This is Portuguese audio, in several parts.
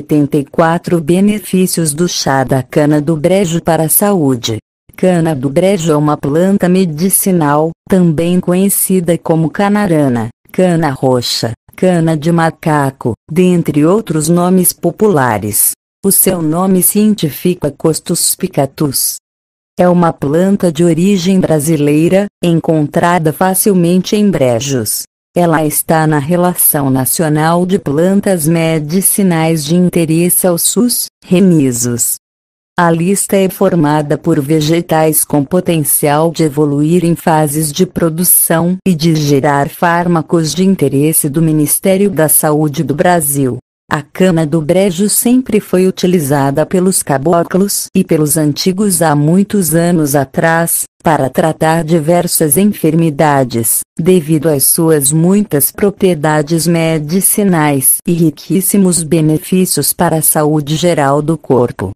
74 Benefícios do chá da cana do brejo para a saúde. Cana do brejo é uma planta medicinal, também conhecida como canarana, cana roxa, cana de macaco, dentre outros nomes populares. O seu nome científico é Costus picatus. É uma planta de origem brasileira, encontrada facilmente em brejos, ela está na Relação Nacional de Plantas Medicinais de Interesse ao SUS, Remisos. A lista é formada por vegetais com potencial de evoluir em fases de produção e de gerar fármacos de interesse do Ministério da Saúde do Brasil. A cama do brejo sempre foi utilizada pelos caboclos e pelos antigos há muitos anos atrás, para tratar diversas enfermidades, devido às suas muitas propriedades medicinais e riquíssimos benefícios para a saúde geral do corpo.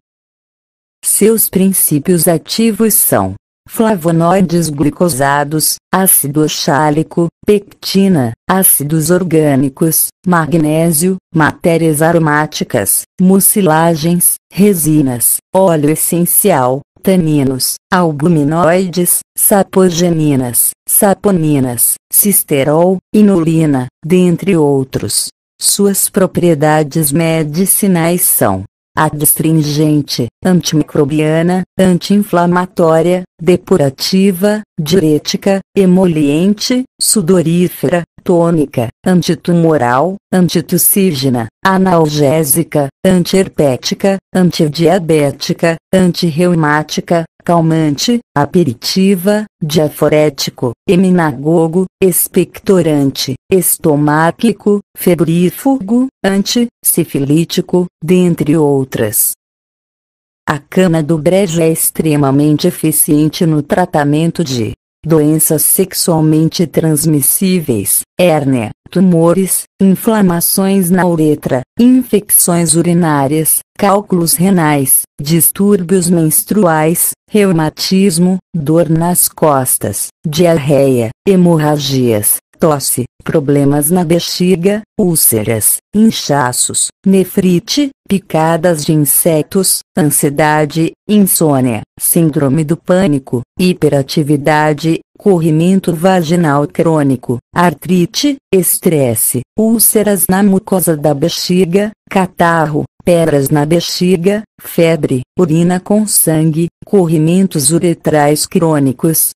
Seus princípios ativos são flavonoides glicosados, ácido oxálico, pectina, ácidos orgânicos, magnésio, matérias aromáticas, mucilagens, resinas, óleo essencial, taninos, albuminoides, sapogeninas, saponinas, cisterol, inulina, dentre outros. Suas propriedades medicinais são adstringente, antimicrobiana, anti-inflamatória, depurativa, diurética, emoliente, sudorífera, tônica, antitumoral, antitussígena, analgésica, antiherpética, antidiabética, antirreumática, calmante, aperitiva, diaforético, eminagogo, expectorante, estomáquico, febrífugo, anti, sifilítico, dentre outras. A cana do brejo é extremamente eficiente no tratamento de doenças sexualmente transmissíveis, hérnia, tumores, inflamações na uretra, infecções urinárias, cálculos renais, distúrbios menstruais, reumatismo, dor nas costas, diarreia, hemorragias, tosse, problemas na bexiga, úlceras, inchaços, nefrite, picadas de insetos, ansiedade, insônia, síndrome do pânico, hiperatividade, corrimento vaginal crônico, artrite, estresse, úlceras na mucosa da bexiga, catarro, pedras na bexiga, febre, urina com sangue, corrimentos uretrais crônicos,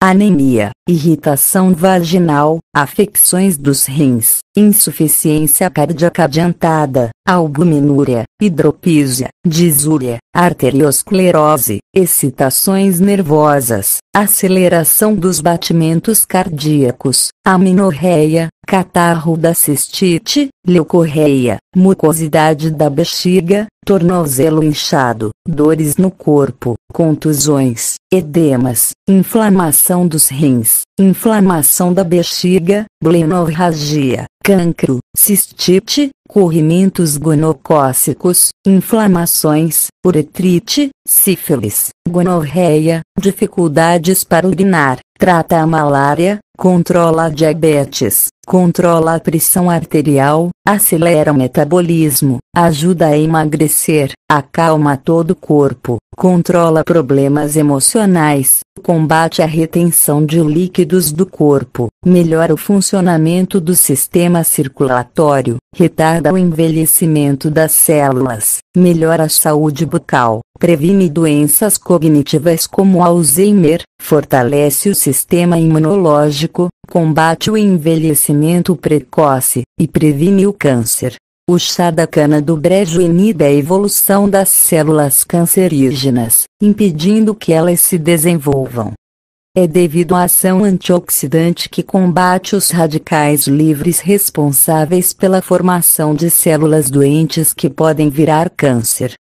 anemia, irritação vaginal, afecções dos rins, insuficiência cardíaca adiantada, albuminúria, hidropisia, disúria, arteriosclerose, excitações nervosas, aceleração dos batimentos cardíacos, aminorreia, catarro da cistite, leucorreia, mucosidade da bexiga, tornozelo inchado, dores no corpo, contusões, edemas, inflamação dos rins, inflamação da bexiga, blenorragia, cancro, cistite, corrimentos gonocócicos, inflamações, uretrite, sífilis, gonorreia, dificuldades para urinar, trata a malária, controla a diabetes, controla a pressão arterial, acelera o metabolismo, ajuda a emagrecer, acalma todo o corpo, controla problemas emocionais, combate à retenção de líquidos do corpo, melhora o funcionamento do sistema circulatório, retarda o envelhecimento das células, melhora a saúde bucal, previne doenças cognitivas como Alzheimer, fortalece o sistema imunológico, combate o envelhecimento precoce e previne o câncer. O chá da cana do brejo inida a evolução das células cancerígenas, impedindo que elas se desenvolvam. É devido à ação antioxidante que combate os radicais livres responsáveis pela formação de células doentes que podem virar câncer.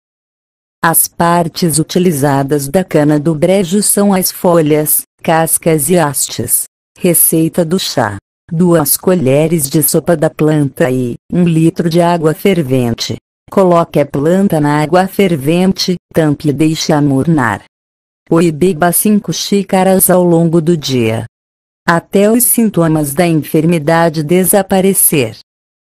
As partes utilizadas da cana do brejo são as folhas, cascas e hastes. Receita do chá duas colheres de sopa da planta e um litro de água fervente. Coloque a planta na água fervente, tampe e deixe amornar. Oi beba 5 xícaras ao longo do dia. Até os sintomas da enfermidade desaparecer.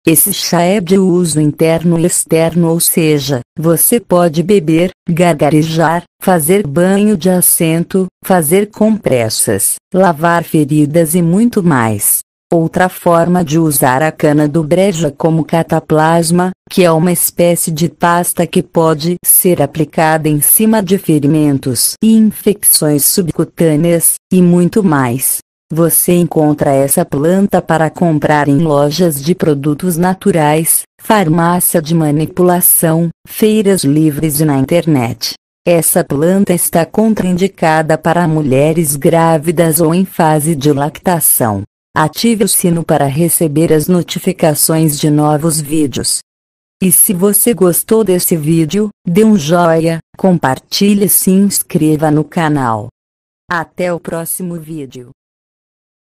Esse chá é de uso interno e externo, ou seja, você pode beber, gargarejar, fazer banho de assento, fazer compressas, lavar feridas e muito mais. Outra forma de usar a cana do breja como cataplasma, que é uma espécie de pasta que pode ser aplicada em cima de ferimentos e infecções subcutâneas, e muito mais. Você encontra essa planta para comprar em lojas de produtos naturais, farmácia de manipulação, feiras livres e na internet. Essa planta está contraindicada para mulheres grávidas ou em fase de lactação. Ative o sino para receber as notificações de novos vídeos. E se você gostou desse vídeo, dê um joia, compartilhe e se inscreva no canal. Até o próximo vídeo.